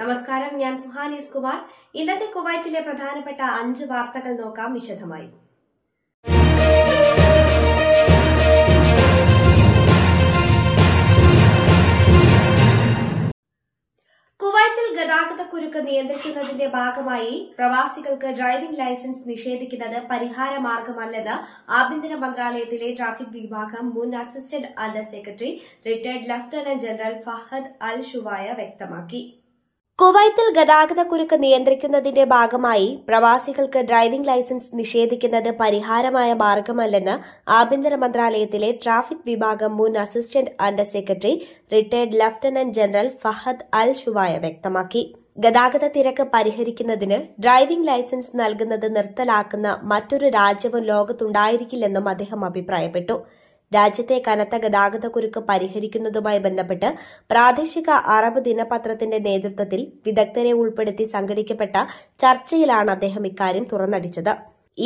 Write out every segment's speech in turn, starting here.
നമസ്കാരം ഞാൻ സുഹാനീസ് കുമാർ ഇന്നത്തെ കുവൈത്തിലെ പ്രധാനപ്പെട്ട അഞ്ച് വാർത്തകൾ നോക്കാം വിശദമായി കുവൈത്തിൽ ഗതാഗതക്കുരുക്ക് നിയന്ത്രിക്കുന്നതിന്റെ ഭാഗമായി പ്രവാസികൾക്ക് ഡ്രൈവിംഗ് ലൈസൻസ് നിഷേധിക്കുന്നത് പരിഹാര മാർഗമല്ലെന്ന് ആഭ്യന്തര മന്ത്രാലയത്തിലെ ട്രാഫിക് വിഭാഗം മുൻ assistant under secretary retired lieutenant general Fahad Al Shuwaya വ്യക്തമാക്കി കുവൈത്തിൽ ഗതാഗതക്കുരുക്ക് നിയന്ത്രിക്കുന്നതിന്റെ ഭാഗമായി പ്രവാസികൾക്ക് ഡ്രൈവിംഗ് ലൈസൻസ് നിഷേധിക്കുന്നത് പരിഹാരമായ മാർഗമല്ലെന്ന് ആഭ്യന്തര മന്ത്രാലയത്തിലെ ട്രാഫിക് വിഭാഗം മുൻ assistant under secretary retired lieutenant general Fahad Al Shuwaya വ്യക്തമാക്കി ഗതാഗത തിരക്ക് പരിഹരിക്കുന്നതിന് ഡ്രൈവിംഗ് ലൈസൻസ് നൽകുന്നത് നിർത്തലാക്കുന്ന മറ്റൊരു രാജ്യവും ലോകത്തുണ്ടായിരിക്കില്ലെന്നും അദ്ദേഹം അഭിപ്രായപ്പെട്ടു രാജ്യത്തെ കനത്ത ഗതാഗതക്കുരുക്ക് പരിഹരിക്കുന്നതുമായി ബന്ധപ്പെട്ട് പ്രാദേശിക അറബ് ദിനപത്രത്തിന്റെ നേതൃത്വത്തിൽ വിദഗ്ധരെ ഉൾപ്പെടുത്തി സംഘടിക്കപ്പെട്ട ചർച്ചയിലാണ് അദ്ദേഹം ഇക്കാര്യം തുറന്നടിച്ചത്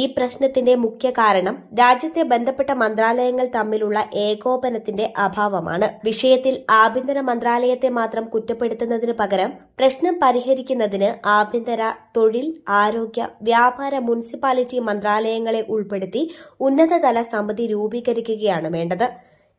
ഈ പ്രശ്നത്തിന്റെ മുഖ്യ കാരണം രാജ്യത്തെ ബന്ധപ്പെട്ട മന്ത്രാലയങ്ങൾ തമ്മിലുള്ള ഏകോപനത്തിന്റെ അഭാവമാണ് വിഷയത്തിൽ ആഭ്യന്തര മന്ത്രാലയത്തെ മാത്രം കുറ്റപ്പെടുത്തുന്നതിന് പകരം പ്രശ്നം പരിഹരിക്കുന്നതിന് ആഭ്യന്തര തൊഴിൽ ആരോഗ്യ വ്യാപാര മുനിസിപ്പാലിറ്റി മന്ത്രാലയങ്ങളെ ഉൾപ്പെടുത്തി ഉന്നതതല സമിതി രൂപീകരിക്കുകയാണ് വേണ്ടത്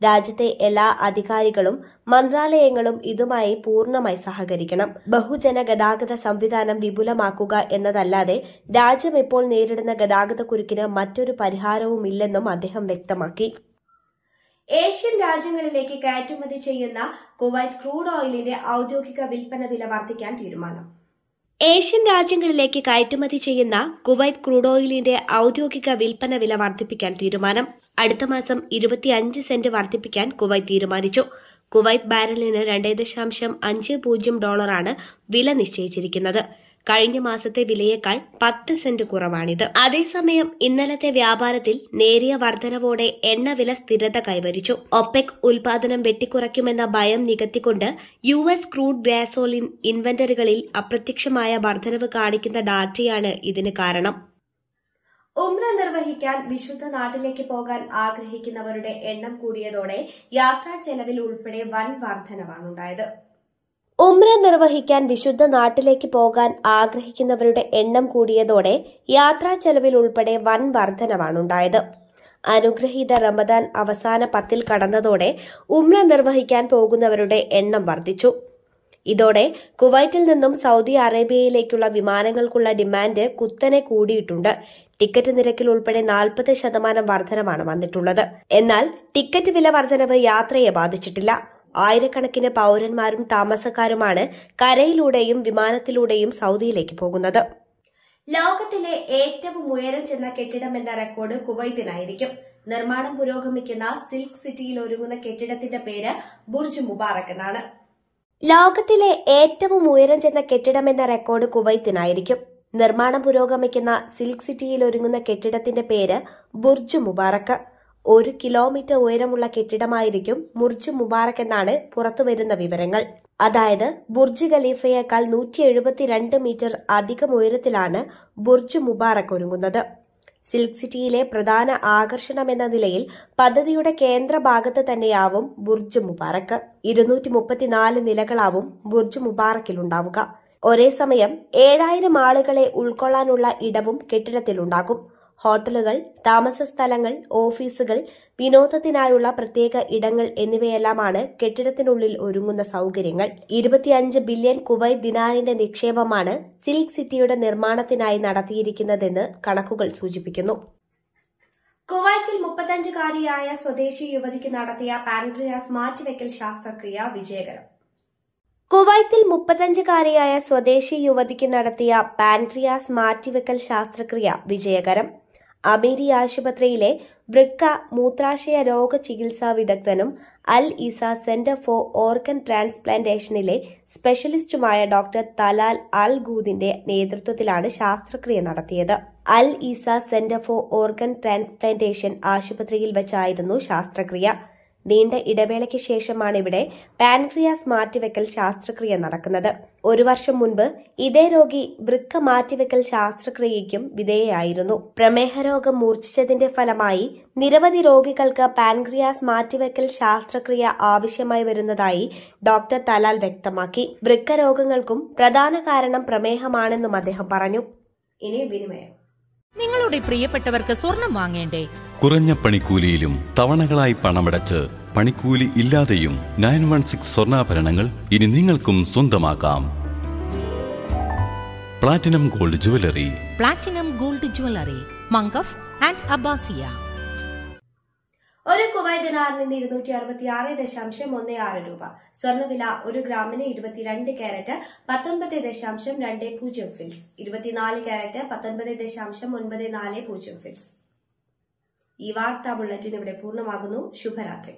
രാജ്യത്തെ എല്ലാ അധികാരികളും മന്ത്രാലയങ്ങളും ഇതുമായി പൂർണ്ണമായി സഹകരിക്കണം ബഹുജന ഗതാഗത സംവിധാനം വിപുലമാക്കുക എന്നതല്ലാതെ രാജ്യം ഇപ്പോൾ നേരിടുന്ന ഗതാഗത കുരുക്കിന് മറ്റൊരു പരിഹാരവുമില്ലെന്നും അദ്ദേഹം വ്യക്തമാക്കി ഏഷ്യൻ രാജ്യങ്ങളിലേക്ക് കയറ്റുമതി ചെയ്യുന്ന കുവൈറ്റ് ക്രൂഡ് ഓയിലിന്റെ ഔദ്യോഗിക വിൽപ്പന വില വർദ്ധിക്കാൻ തീരുമാനം ഏഷ്യൻ രാജ്യങ്ങളിലേക്ക് കയറ്റുമതി ചെയ്യുന്ന കുവൈറ്റ് ക്രൂഡ് ഓയിലിന്റെ ഔദ്യോഗിക വിൽപ്പന വില വർദ്ധിപ്പിക്കാൻ തീരുമാനം അടുത്ത മാസം അഞ്ച് സെന്റ് വർദ്ധിപ്പിക്കാൻ കുവൈത്ത് തീരുമാനിച്ചു കുവൈത്ത് ബാരലിന് രണ്ടേ ദശാംശം അഞ്ച് പൂജ്യം ഡോളറാണ് വില നിശ്ചയിച്ചിരിക്കുന്നത് കഴിഞ്ഞ മാസത്തെ വിലയേക്കാൾ പത്ത് സെന്റ് കുറവാണിത് അതേസമയം ഇന്നലത്തെ വ്യാപാരത്തിൽ നേരിയ വർധനവോടെ എണ്ണവില സ്ഥിരത കൈവരിച്ചു ഒപ്പെക് ഉൽപാദനം വെട്ടിക്കുറയ്ക്കുമെന്ന ഭയം നികത്തിക്കൊണ്ട് യു എസ് ക്രൂഡ് ഗ്രാസോലിൻ ഇൻവെന്ററികളിൽ അപ്രത്യക്ഷമായ വർധനവ് കാണിക്കുന്ന ഡാറ്റയാണ് ഇതിന് കാരണം ഉംറ നിർവഹിക്കാൻ വിശുദ്ധ നാട്ടിലേക്ക് പോകാൻ ആഗ്രഹിക്കുന്നവരുടെ എണ്ണം കൂടിയതോടെ യാത്രാ ചെലവിൽ ഉൾപ്പെടെ വൻ വർധനവാണുണ്ടായത് ഉംറ നിർവഹിക്കാൻ വിശുദ്ധ നാട്ടിലേക്ക് പോകാൻ ആഗ്രഹിക്കുന്നവരുടെ എണ്ണം കൂടിയതോടെ യാത്രാ ചെലവിൽ ഉൾപ്പെടെ വൻ വർധനവാണുണ്ടായത് അനുഗ്രഹീത റമദാൻ അവസാന പത്തിൽ കടന്നതോടെ ഉംറ നിർവഹിക്കാൻ പോകുന്നവരുടെ എണ്ണം വർദ്ധിച്ചു ഇതോടെ കുവൈറ്റിൽ നിന്നും സൗദി അറേബ്യയിലേക്കുള്ള വിമാനങ്ങൾക്കുള്ള ഡിമാൻഡ് കുത്തനെ കൂടിയിട്ടുണ്ട് ടിക്കറ്റ് നിരക്കിൽ ഉൾപ്പെടെ നാൽപ്പത് ശതമാനം വർധനമാണ് വന്നിട്ടുള്ളത് എന്നാൽ ടിക്കറ്റ് വില വർധനവ് യാത്രയെ ബാധിച്ചിട്ടില്ല ആയിരക്കണക്കിന് പൌരന്മാരും താമസക്കാരുമാണ് കരയിലൂടെയും വിമാനത്തിലൂടെയും സൗദിയിലേക്ക് പോകുന്നത് ലോകത്തിലെ ഏറ്റവും ഉയരം ചെന്ന കെട്ടിടം എന്ന റെക്കോർഡ് കുവൈത്തിനായിരിക്കും നിർമ്മാണം പുരോഗമിക്കുന്ന സിൽക്ക് സിറ്റിയിൽ ഒരുങ്ങുന്ന കെട്ടിടത്തിന്റെ പേര് ബുർജ് മുബാറക് എന്നാണ് ലോകത്തിലെ ഏറ്റവും ഉയരം ചെന്ന കെട്ടിടം എന്ന റെക്കോർഡ് കുവൈത്തിനായിരിക്കും നിർമ്മാണം പുരോഗമിക്കുന്ന സിൽക്ക് സിറ്റിയിൽ ഒരുങ്ങുന്ന കെട്ടിടത്തിന്റെ പേര് ബുർജ് മുബാറക്ക് ഒരു കിലോമീറ്റർ ഉയരമുള്ള കെട്ടിടമായിരിക്കും ബുർജ് മുബാറക് എന്നാണ് പുറത്തുവരുന്ന വിവരങ്ങൾ അതായത് ബുർജ് ഖലീഫയേക്കാൾ നൂറ്റി എഴുപത്തിരണ്ട് മീറ്റർ അധികം ഉയരത്തിലാണ് ബുർജ് മുബാറക് ഒരുങ്ങുന്നത് സിൽക്ക് സിറ്റിയിലെ പ്രധാന ആകർഷണം എന്ന നിലയിൽ പദ്ധതിയുടെ കേന്ദ്ര ഭാഗത്ത് തന്നെയാവും ബുർജ് മുബാറക്ക് ഇരുന്നൂറ്റി മുപ്പത്തിനാല് നിലകളാവും ബുർജ് മുബാറക്കിലുണ്ടാവുക ഒരേ സമയം ഏഴായിരം ആളുകളെ ഉൾക്കൊള്ളാനുള്ള ഇടവും കെട്ടിടത്തിലുണ്ടാകും ഹോട്ടലുകൾ താമസ സ്ഥലങ്ങൾ ഓഫീസുകൾ വിനോദത്തിനായുള്ള പ്രത്യേക ഇടങ്ങൾ എന്നിവയെല്ലാമാണ് കെട്ടിടത്തിനുള്ളിൽ ഒരുങ്ങുന്ന സൗകര്യങ്ങൾ ഇരുപത്തിയഞ്ച് ബില്യൺ കുവൈറ്റ് ദിനാറിന്റെ നിക്ഷേപമാണ് സിൽക്ക് സിറ്റിയുടെ നിർമ്മാണത്തിനായി നടത്തിയിരിക്കുന്നതെന്ന് കണക്കുകൾ സൂചിപ്പിക്കുന്നു കുവൈത്തിൽ മുപ്പത്തഞ്ചുകാരിയായ സ്വദേശി യുവതിക്ക് നടത്തിയ പാൻക്രിയാസ് മാറ്റിവെക്കൽ ശാസ്ത്രക്രിയ വിജയകരം കുവൈത്തിൽ മുപ്പത്തഞ്ചുകാരിയായ സ്വദേശി യുവതിക്ക് നടത്തിയ പാൻട്രിയാസ് മാറ്റിവെക്കൽ ശാസ്ത്രക്രിയ വിജയകരം അമീരി ആശുപത്രിയിലെ വൃക്ക മൂത്രാശയ രോഗ ചികിത്സാ വിദഗ്ധനും Al Isa center for organ ട്രാൻസ്പ്ലാന്റേഷനിലെ സ്പെഷ്യലിസ്റ്റുമായ ഡോക്ടർ തലാൽ അൽ ഗൂദിന്റെ നേതൃത്വത്തിലാണ് ശാസ്ത്രക്രിയ നടത്തിയത് Al Isa center for organ transplantation ആശുപത്രിയിൽ വെച്ചായിരുന്നു ശാസ്ത്രക്രിയ നീണ്ട ഇടവേളയ്ക്ക് ശേഷമാണ് ഇവിടെ പാൻക്രിയാസ് മാറ്റിവെക്കൽ ശാസ്ത്രക്രിയ നടക്കുന്നത് ഒരു വർഷം മുൻപ് ഇതേ രോഗി വൃക്ക മാറ്റിവെക്കൽ ശാസ്ത്രക്രിയയ്ക്കും വിധേയയായിരുന്നു പ്രമേഹ രോഗം മൂർച്ഛിച്ചതിന്റെ ഫലമായി നിരവധി രോഗികൾക്ക് പാൻക്രിയാസ് മാറ്റിവെക്കൽ ശാസ്ത്രക്രിയ ആവശ്യമായി വരുന്നതായി ഡോക്ടർ തലാൽ വ്യക്തമാക്കി വൃക്ക രോഗങ്ങൾക്കും പ്രധാന കാരണം പ്രമേഹമാണെന്നും അദ്ദേഹം പറഞ്ഞു ഇനി വിനിമയം നിങ്ങളുടെ പ്രിയപ്പെട്ടവർക്ക് സ്വർണം വാങ്ങേണ്ടേ കുറഞ്ഞ പണിക്കൂലിയിലും തവണകളായി പണമടച്ച് പണിക്കൂലി ഇല്ലാതെയും നയൻ വൺ സിക്സ് സ്വർണ്ണാഭരണങ്ങൾ ഇനി നിങ്ങൾക്കും സ്വന്തമാക്കാം platinum gold jewellery platinum gold jewellery Mangaf and Abbasiya ഒരു കുവൈത്ത് ദിനാറിന് ഇരുന്നൂറ്റി അറുപത്തി ആറ് ദശാംശം ഒന്ന് ആറ് രൂപ സ്വർണ്ണവില ഒരു ഗ്രാമിന് ഇരുപത്തിരണ്ട് ക്യാരറ്റ് പത്തൊൻപത് ദശാംശം രണ്ട് പൂജ്യം ഫിൽസ് ഇരുപത്തിനാല് ക്യാരറ്റ് പത്തൊൻപത് ദശാംശം ഒൻപത് നാല് പൂജ്യം ഫിൽസ് ഈ വാർത്താ ബുള്ളറ്റിൻ ഇവിടെ പൂർണ്ണമാകുന്നു ശുഭരാത്രി